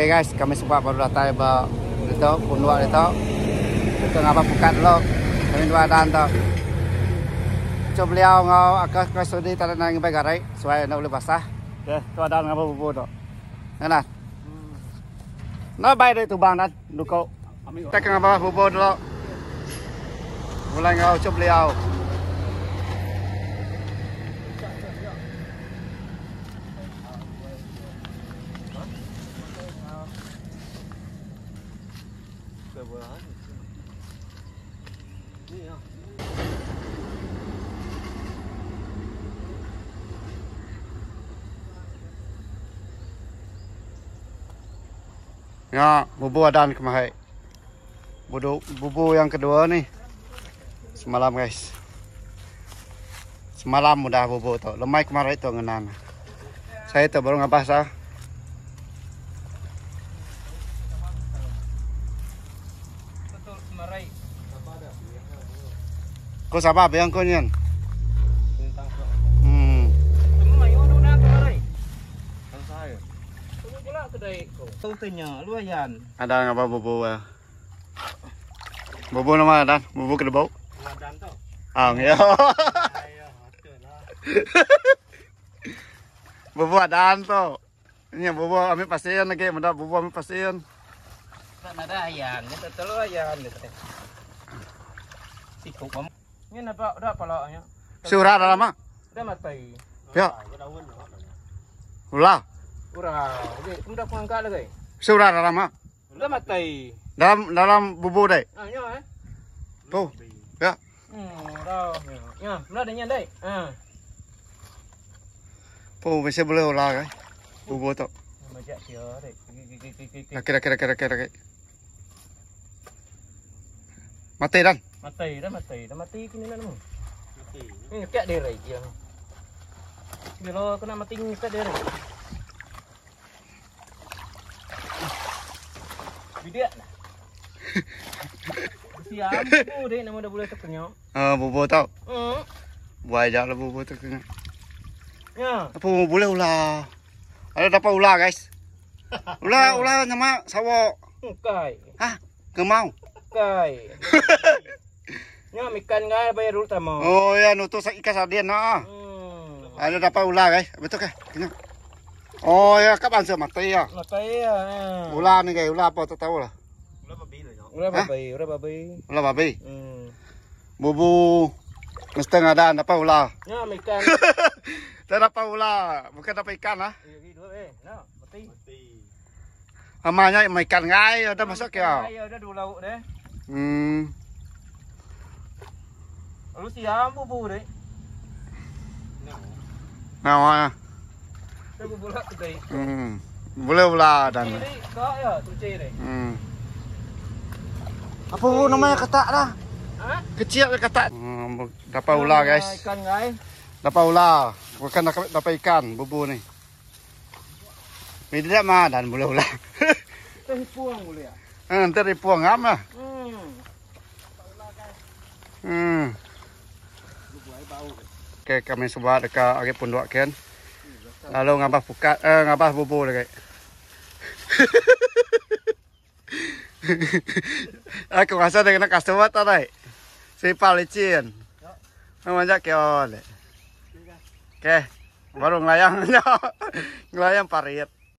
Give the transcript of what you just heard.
Okay guys, kami semua baru datang ke itu pundua itu. Itu ngapa bukan lo? Kami dua dan to. Coba beliau ngau akas ke sudi tanah nang baik garai, supaya nak boleh basah. Ya, tua ada ngapa bubu to. Kan, nah. Hmm. Nah, baik dari tubang dan duko. Tak ngapa bubu dulu. Mulai ngau coba beliau. ya Ya, bubu adan kemarin. Bubu, bubu yang kedua nih. Semalam guys. Semalam udah bubu tau. Lemai kemarin itu ngenan. Saya tuh baru ngabas lah. Kau sabar bayang kau nyen. Hmm. Kan ada apa bobo ya? Bobo nama ada, bobo ke bau. Ang ah, ya. Bobo ada Ini bobo ambil pasien lagi, mendak bobo ambil pasien gitu. Ini Udah Surah ada lama? Udah mati. Ya. Ulah. Ulah. Oke, udah pengangkat gay. Surah ada lama? Udah mati. Dalam dalam bubur deh. Ah, ya. Tuh. Ya. Hmm, dah. Ya, mana ada Ah. Puh, bisa boleh ulah gay, Bubur tu. Kira kira kira kira kira. Mati dan. Mati dah, mati dah. Mati kini lah nama. Mati. Ini kek derai je lah. Bila aku nak mati, kek derai. Bidak lah. Siapa dia nama dah boleh terkenyok? Haa, ah, bobo tau. Hmm. Buat ajak lah bobo terkenyok. Ya. Apa boleh ular? Ada dapat ular guys. Ular, ular nama sawo. Kai. Ha? Kemau. kay. Nya mikan nga bay rul tamo. Oh ya no to sa ikasadian na. Hmm. Ano dapat ulang ay. Betul ka? Kanya. Oh ya các bạn sửa mặt tay à. Mặt tay à. Ula ni kay ula pa tao la. Ula rồi no. Ula babi, ula babi. Ula babi. Hmm. Bubu. Mesti ngada dapat ula. Nya mikan. Dah dapat ula, bukan dapat ikan ah. Iya gitu eh. Nah, mati. Mati. Amanya ikan ngai, ada masuk ya. Ngai đã dua lauk deh. Hmm. Lu siambu pure. Nah, mana? Lu Hmm. Boleh dan. Kok ya deh. Hmm. Apa namanya ketak lah? Kecil ketak. Hmm, dapat ular guys. Ikan guys. Dapat ular. Bukan dapat ikan bubu nih. Ini tidak mah dan boleh ular. Terhipuang boleh ya? Hmm, terhipuang ngam lah. Hmm. Hmm. Oke Okay, kami sebat dekat arit pundok kan. Lalu ngabah pukat, eh, ngabah bubu dekat. Aku rasa dia kena customer tak naik. Si palicin. Memanjak keon. Okey, baru ngelayang. ngelayang parit.